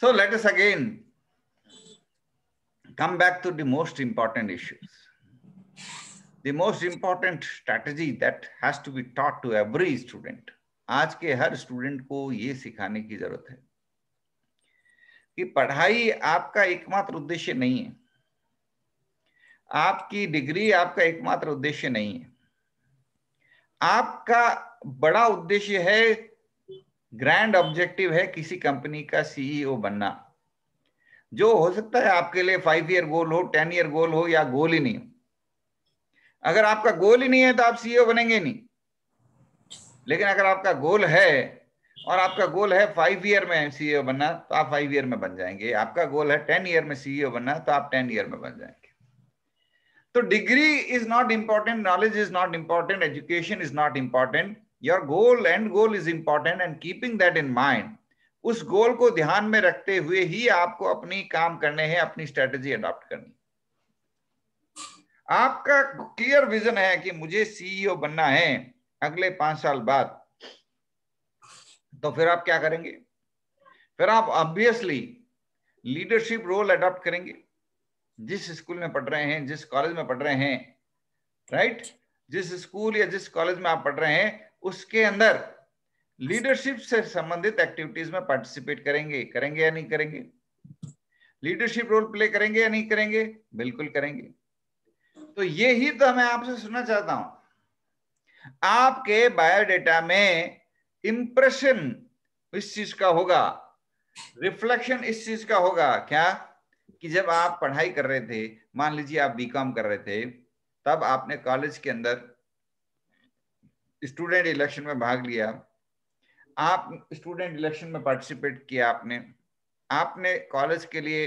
So let us again come back to the most important issues. The most important strategy that has to be taught to every student. aaj ke har student ko ye sikhane ki zarurat hai ki padhai aapka ekmatra uddeshya nahi hai आपकी degree आपका एकमात्र उद्देश्य नहीं है आपका बड़ा उद्देश्य है ग्रैंड ऑब्जेक्टिव है किसी कंपनी का सीईओ e बनना जो हो सकता है आपके लिए फाइव ईयर गोल हो टेन ईयर गोल हो या गोल ही नहीं हो अगर आपका गोल ही नहीं है तो आप सीईओ e बनेंगे नहीं लेकिन अगर आपका गोल है और आपका गोल है फाइव ईयर में सीईओ e बनना तो आप फाइव ईयर में बन जाएंगे आपका गोल है टेन ईयर में सीईओ बनना तो आप टेन ईयर में बन जाएंगे तो degree is not important knowledge is not important education is not important your goal and goal is important and keeping that in mind उस गोल को ध्यान में रखते हुए ही आपको अपनी काम करने हैं अपनी स्ट्रेटेजी अडॉप्ट करनी आपका क्लियर विजन है कि मुझे सीईओ e बनना है अगले पांच साल बाद तो फिर आप क्या करेंगे फिर आप ऑब्वियसली लीडरशिप रोल अडॉप्ट करेंगे जिस स्कूल में पढ़ रहे हैं जिस कॉलेज में पढ़ रहे हैं राइट right? जिस स्कूल या जिस कॉलेज में आप पढ़ रहे हैं उसके अंदर लीडरशिप से संबंधित एक्टिविटीज में पार्टिसिपेट करेंगे करेंगे या नहीं करेंगे लीडरशिप रोल प्ले करेंगे या नहीं करेंगे बिल्कुल करेंगे तो ये ही तो मैं आपसे सुनना चाहता हूं आपके बायोडेटा में इंप्रेशन इस चीज का होगा रिफ्लेक्शन इस चीज का होगा क्या कि जब आप पढ़ाई कर रहे थे मान लीजिए आप बीकॉम कर रहे थे तब आपने कॉलेज के अंदर स्टूडेंट इलेक्शन में भाग लिया आप स्टूडेंट इलेक्शन में पार्टिसिपेट किया आपने आपने कॉलेज के लिए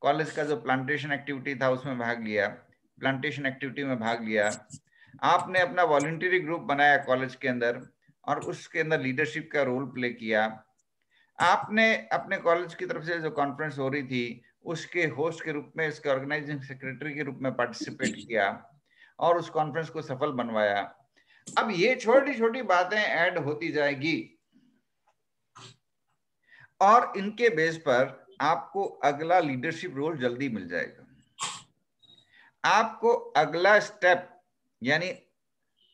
कॉलेज का जो प्लांटेशन एक्टिविटी था उसमें भाग लिया प्लांटेशन एक्टिविटी में भाग लिया आपने अपना वॉल्टरी ग्रुप बनाया कॉलेज के अंदर और उसके अंदर लीडरशिप का रोल प्ले किया आपने अपने कॉलेज की तरफ से जो कॉन्फ्रेंस हो रही थी उसके होस्ट के रूप में इसके ऑर्गेनाइजिंग सेक्रेटरी के रूप में पार्टिसिपेट किया और उस कॉन्फ्रेंस को सफल बनवाया अब ये छोटी छोटी बातें ऐड होती जाएगी और इनके बेस पर आपको अगला लीडरशिप रोल जल्दी मिल जाएगा आपको अगला स्टेप यानी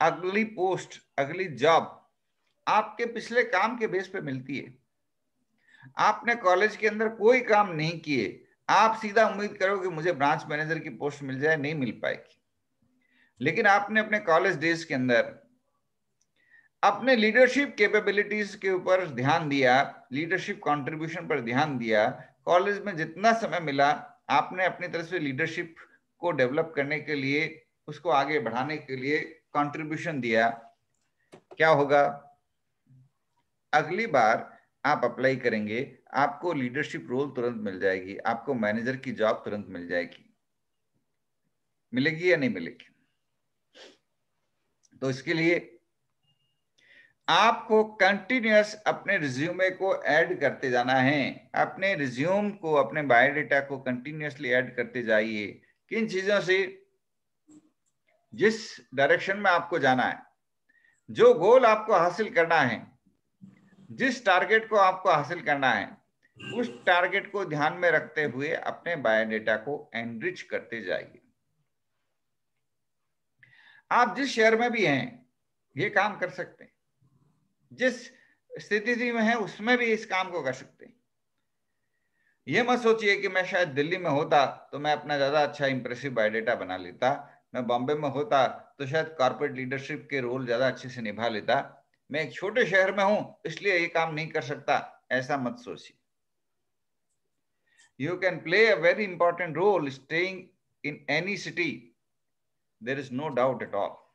अगली पोस्ट अगली जॉब आपके पिछले काम के बेस पे मिलती है आपने कॉलेज के अंदर कोई काम नहीं किए आप सीधा उम्मीद करो कि मुझे ब्रांच मैनेजर की पोस्ट मिल जाए नहीं मिल पाएगी लेकिन आपने अपने कॉलेज डेज के अंदर अपने लीडरशिप कैपेबिलिटीज के ऊपर ध्यान दिया लीडरशिप कंट्रीब्यूशन पर ध्यान दिया कॉलेज में जितना समय मिला आपने अपनी तरफ से लीडरशिप को डेवलप करने के लिए उसको आगे बढ़ाने के लिए कंट्रीब्यूशन दिया क्या होगा अगली बार आप अप्लाई करेंगे आपको लीडरशिप रोल तुरंत मिल जाएगी आपको मैनेजर की जॉब तुरंत मिल जाएगी मिलेगी या नहीं मिलेगी तो इसके लिए आपको कंटिन्यूस अपने रिज्यूमे को ऐड करते जाना है अपने रिज्यूम को अपने बायोडेटा को कंटिन्यूसली ऐड करते जाइए किन चीजों से जिस डायरेक्शन में आपको जाना है जो गोल आपको हासिल करना है जिस टारगेट को आपको हासिल करना है उस टारगेट को ध्यान में रखते हुए अपने बायोडेटा को एनरिच करते जाइए आप जिस शहर में भी हैं ये काम कर सकते हैं जिस स्थिति में है उसमें भी इस काम को कर सकते हैं ये मत सोचिए कि मैं शायद दिल्ली में होता तो मैं अपना ज़्यादा अच्छा इंप्रेसिव बायोडेटा बना लेता मैं बॉम्बे में होता तो शायद कॉर्पोरेट लीडरशिप के रोल ज़्यादा अच्छे से निभा लेता मैं एक छोटे शहर में हूं इसलिए ये काम नहीं कर सकता ऐसा मत सोचिए you can play a very important role staying in any city there is no doubt at all.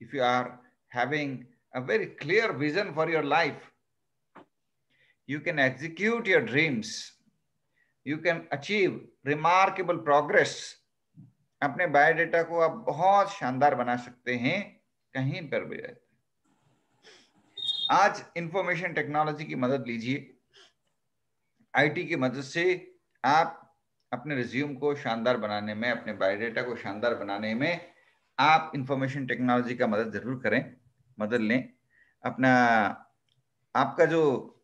If you are having a very clear vision for your life, you can execute your dreams. You can achieve remarkable progress. अपने biodata को आप बहुत शानदार बना सकते हैं कहीं पर भी रहते आज इंफॉर्मेशन टेक्नोलॉजी की मदद लीजिए आईटी की मदद से आप अपने रिज्यूम को शानदार बनाने में अपने बायोडाटा को शानदार बनाने में आप इंफॉर्मेशन टेक्नोलॉजी का मदद जरूर करें मदद लें अपना आपका जो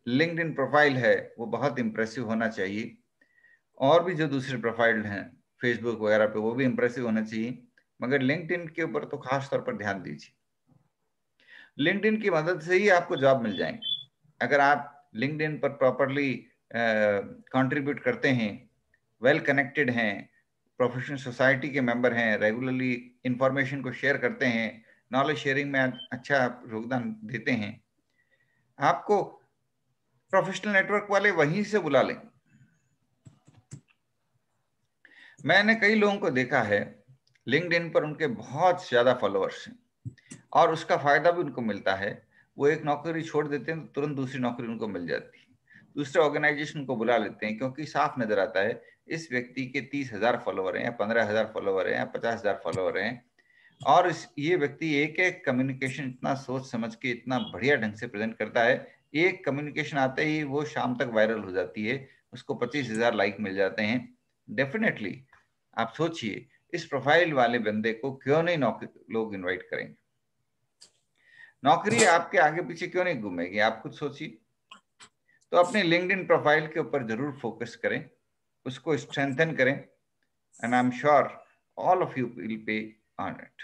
लिंकड प्रोफाइल है वो बहुत इम्प्रेसिव होना चाहिए और भी जो दूसरे प्रोफाइल हैं फेसबुक वगैरह पे वो भी इम्प्रेसिव होना चाहिए मगर लिंकड के ऊपर तो खास तौर पर ध्यान दीजिए लिंकड की मदद से ही आपको जॉब मिल जाएंगे अगर आप लिंकड पर प्रॉपरली कंट्रीब्यूट करते हैं वेल कनेक्टेड हैं प्रोफेशनल सोसाइटी के मेंबर हैं रेगुलरली इंफॉर्मेशन को शेयर करते हैं नॉलेज शेयरिंग में अच्छा योगदान देते हैं आपको प्रोफेशनल नेटवर्क वाले वहीं से बुला लें मैंने कई लोगों को देखा है लिंकड पर उनके बहुत ज़्यादा फॉलोअर्स हैं और उसका फायदा भी उनको मिलता है वो एक नौकरी छोड़ देते हैं तो तुरंत दूसरी नौकरी उनको मिल जाती है दूसरे ऑर्गेनाइजेशन को बुला लेते हैं क्योंकि साफ नजर आता है इस व्यक्ति के तीस हजार फॉलोवर हैं पंद्रह हजार फॉलोवर हैं पचास हजार फॉलोवर हैं और इस ये व्यक्ति एक एक कम्युनिकेशन इतना सोच समझ के इतना बढ़िया ढंग से प्रेजेंट करता है एक कम्युनिकेशन आते ही वो शाम तक वायरल हो जाती है उसको पच्चीस हजार लाइक मिल जाते हैं डेफिनेटली आप सोचिए इस प्रोफाइल वाले बंदे को क्यों नहीं नौकरी लोग इन्वाइट करेंगे नौकरी आपके आगे पीछे क्यों नहीं घूमेगी आप खुद सोचिए तो अपने लिंकड प्रोफाइल के ऊपर जरूर फोकस करें उसको स्ट्रेंथन करें and I am sure all of you will pay on it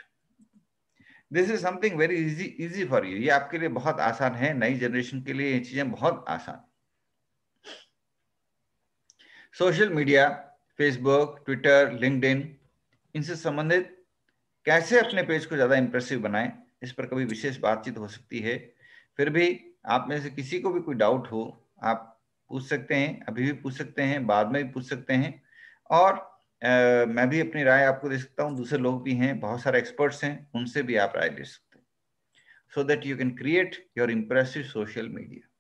this is something very easy easy for you ये आपके लिए बहुत आसान है नई जनरेशन के लिए ये चीजें बहुत आसान social media Facebook Twitter LinkedIn इनसे संबंधित कैसे अपने पेज को ज्यादा इंप्रेसिव बनाएं इस पर कभी विशेष बातचीत हो सकती है फिर भी आप में से किसी को भी कोई डाउट हो आप पूछ सकते हैं अभी भी पूछ सकते हैं बाद में भी पूछ सकते हैं और आ, मैं भी अपनी राय आपको दे सकता हूँ दूसरे लोग भी हैं बहुत सारे एक्सपर्ट्स हैं उनसे भी आप राय ले सकते हैं so that you can create your impressive social media